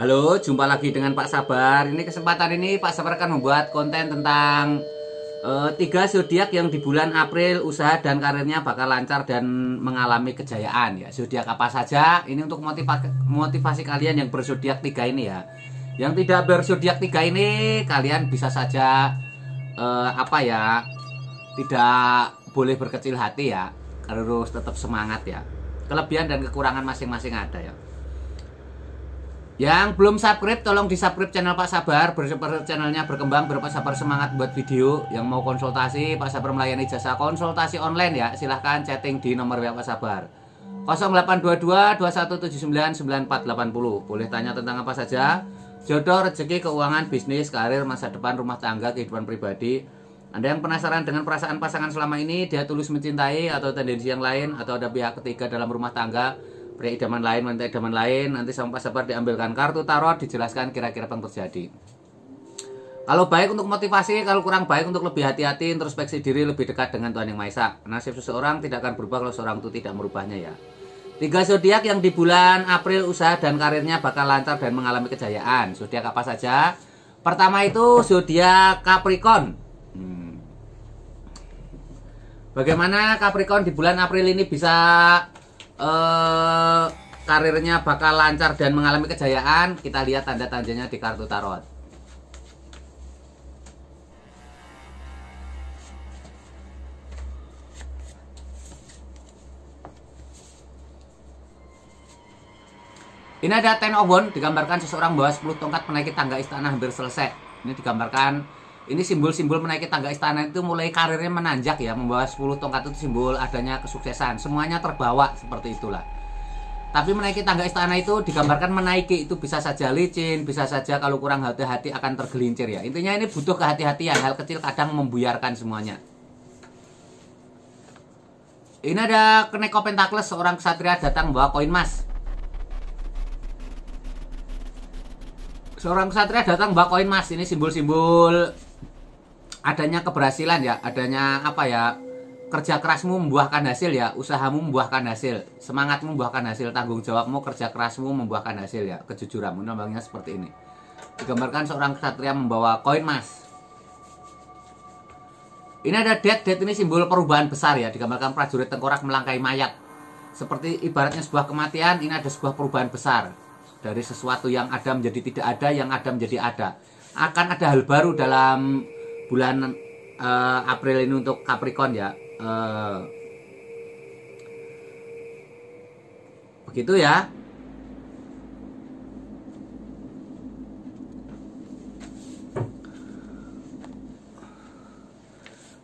Halo, jumpa lagi dengan Pak Sabar. Ini kesempatan ini Pak Sabar akan membuat konten tentang eh, tiga zodiak yang di bulan April usaha dan karirnya bakal lancar dan mengalami kejayaan ya. Zodiak apa saja? Ini untuk motiva motivasi kalian yang bersodiak tiga ini ya. Yang tidak bersodiak tiga ini kalian bisa saja uh, apa ya? Tidak boleh berkecil hati ya. Harus tetap semangat ya. Kelebihan dan kekurangan masing-masing ada ya. Yang belum subscribe tolong di subscribe channel Pak Sabar Bersabar channelnya berkembang berapa Sabar semangat buat video Yang mau konsultasi Pak Sabar melayani jasa konsultasi online ya Silahkan chatting di nomor WA Pak Sabar 0822 2179 9480 Boleh tanya tentang apa saja Jodoh, rezeki, keuangan, bisnis, karir, masa depan, rumah tangga, kehidupan pribadi Anda yang penasaran dengan perasaan pasangan selama ini Dia tulus mencintai atau tendensi yang lain Atau ada pihak ketiga dalam rumah tangga beri idaman lain, mantai idaman lain, nanti sama Pak Sabar diambilkan kartu tarot, dijelaskan kira-kira apa yang terjadi. Kalau baik untuk motivasi, kalau kurang baik untuk lebih hati-hati, introspeksi diri lebih dekat dengan Tuhan Yang Maha Esa. Nasib seseorang tidak akan berubah kalau seorang itu tidak merubahnya ya. Tiga zodiak yang di bulan April usaha dan karirnya bakal lancar dan mengalami kejayaan. Zodiak apa saja? Pertama itu zodiak Capricorn. Hmm. Bagaimana Capricorn di bulan April ini bisa uh, karirnya bakal lancar dan mengalami kejayaan, kita lihat tanda-tandanya di kartu tarot. Ini ada Ten of one digambarkan seseorang bawa 10 tongkat menaiki tangga istana hampir selesai. Ini digambarkan ini simbol-simbol menaiki tangga istana itu mulai karirnya menanjak ya, membawa 10 tongkat itu simbol adanya kesuksesan. Semuanya terbawa seperti itulah. Tapi menaiki tangga istana itu digambarkan menaiki itu bisa saja licin, bisa saja kalau kurang hati-hati akan tergelincir ya. Intinya ini butuh kehati-hatian, hal kecil kadang membuyarkan semuanya. Ini ada Keneko Pentakles, seorang kesatria datang bawa koin emas. Seorang kesatria datang bawa koin emas, ini simbol-simbol adanya keberhasilan ya, adanya apa ya, kerja kerasmu membuahkan hasil ya, usahamu membuahkan hasil, semangatmu membuahkan hasil, tanggung jawabmu, kerja kerasmu membuahkan hasil ya, kejujuranmu nampaknya seperti ini. Digambarkan seorang kesatria membawa koin emas. Ini ada dead, dead ini simbol perubahan besar ya, digambarkan prajurit tengkorak melangkai mayat. Seperti ibaratnya sebuah kematian, ini ada sebuah perubahan besar. Dari sesuatu yang ada menjadi tidak ada, yang ada menjadi ada. Akan ada hal baru dalam bulan uh, April ini untuk Capricorn ya. Uh, begitu ya.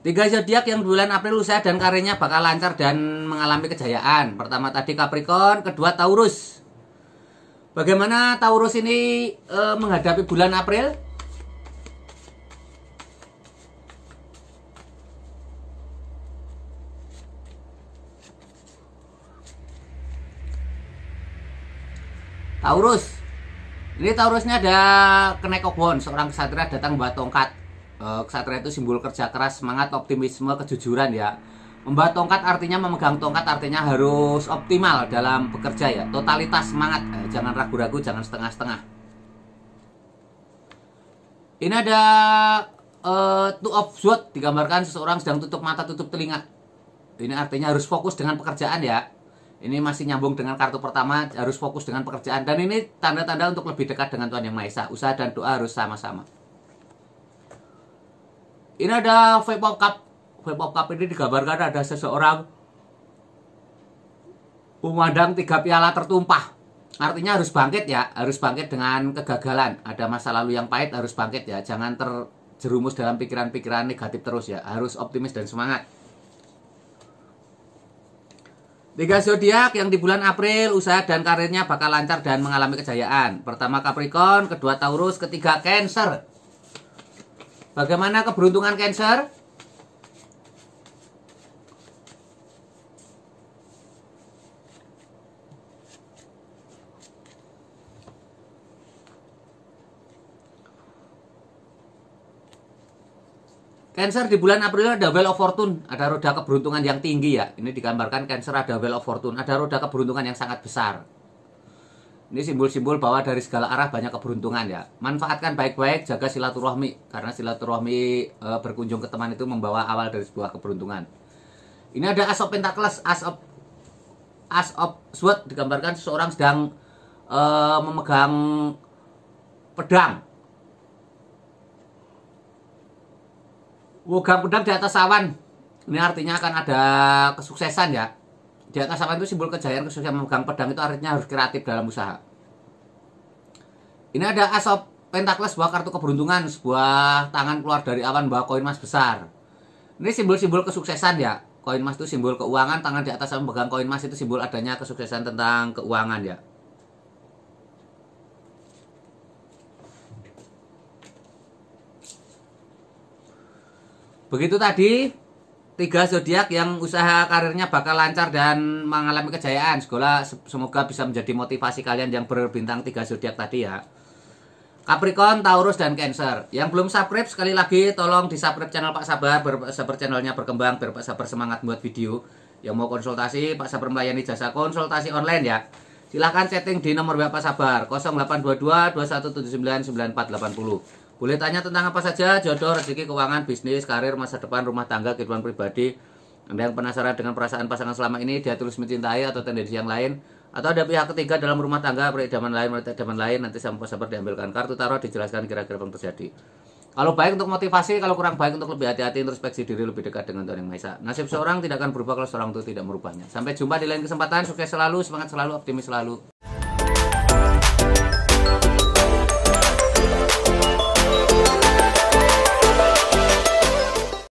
Tiga zodiak yang bulan April usaha dan karirnya bakal lancar dan mengalami kejayaan. Pertama tadi Capricorn, kedua Taurus. Bagaimana Taurus ini e, menghadapi bulan April? Taurus. Ini Taurusnya ada Kenekokbon, seorang kesatria datang membawa tongkat. Eh, kesatria itu simbol kerja keras, semangat, optimisme, kejujuran ya. Membawa tongkat artinya memegang tongkat artinya harus optimal dalam bekerja ya. Totalitas semangat, eh, jangan ragu-ragu, jangan setengah-setengah. Ini ada uh, two of sword digambarkan seseorang sedang tutup mata tutup telinga. Ini artinya harus fokus dengan pekerjaan ya ini masih nyambung dengan kartu pertama, harus fokus dengan pekerjaan. Dan ini tanda-tanda untuk lebih dekat dengan Tuhan Yang Maha Esa. Usaha dan doa harus sama-sama. Ini ada Vapor Cup. Vapor Cup ini digambarkan ada seseorang memandang tiga piala tertumpah. Artinya harus bangkit ya, harus bangkit dengan kegagalan. Ada masa lalu yang pahit harus bangkit ya. Jangan terjerumus dalam pikiran-pikiran negatif terus ya. Harus optimis dan semangat Tiga zodiak yang di bulan April usaha dan karirnya bakal lancar dan mengalami kejayaan. Pertama Capricorn, kedua Taurus, ketiga Cancer. Bagaimana keberuntungan Cancer? Cancer di bulan April ada Wheel of Fortune, ada roda keberuntungan yang tinggi ya. Ini digambarkan Cancer ada Wheel of Fortune, ada roda keberuntungan yang sangat besar. Ini simbol-simbol bahwa dari segala arah banyak keberuntungan ya. Manfaatkan baik-baik, jaga silaturahmi karena silaturahmi e, berkunjung ke teman itu membawa awal dari sebuah keberuntungan. Ini ada As of Pentacles, As of As of Sword digambarkan seseorang sedang e, memegang pedang logam pedang di atas awan. Ini artinya akan ada kesuksesan ya. Di atas awan itu simbol kejayaan kesuksesan memegang pedang itu artinya harus kreatif dalam usaha. Ini ada asop pentakles sebuah kartu keberuntungan, sebuah tangan keluar dari awan bawa koin emas besar. Ini simbol-simbol kesuksesan ya. Koin emas itu simbol keuangan, tangan di atas awan pegang koin emas itu simbol adanya kesuksesan tentang keuangan ya. Begitu tadi tiga zodiak yang usaha karirnya bakal lancar dan mengalami kejayaan. Sekolah semoga bisa menjadi motivasi kalian yang berbintang tiga zodiak tadi ya. Capricorn, Taurus, dan Cancer. Yang belum subscribe sekali lagi tolong di subscribe channel Pak Sabar biar Sabar channelnya berkembang biar Sabar semangat buat video. Yang mau konsultasi Pak Sabar melayani jasa konsultasi online ya. Silahkan chatting di nomor WA Sabar 0822 2179 9480. Boleh tanya tentang apa saja, jodoh, rezeki, keuangan, bisnis, karir, masa depan, rumah tangga, kehidupan pribadi. Anda yang penasaran dengan perasaan pasangan selama ini, dia tulis mencintai atau tendensi yang lain, atau ada pihak ketiga dalam rumah tangga, peridaman lain, peridaman lain, nanti sampai sabar diambilkan kartu tarot dijelaskan kira-kira yang terjadi. Kalau baik untuk motivasi, kalau kurang baik untuk lebih hati-hati, introspeksi diri lebih dekat dengan Tuhan Yang Maha Esa. Nasib seorang tidak akan berubah kalau seorang itu tidak merubahnya. Sampai jumpa di lain kesempatan, sukses selalu, semangat selalu, optimis selalu.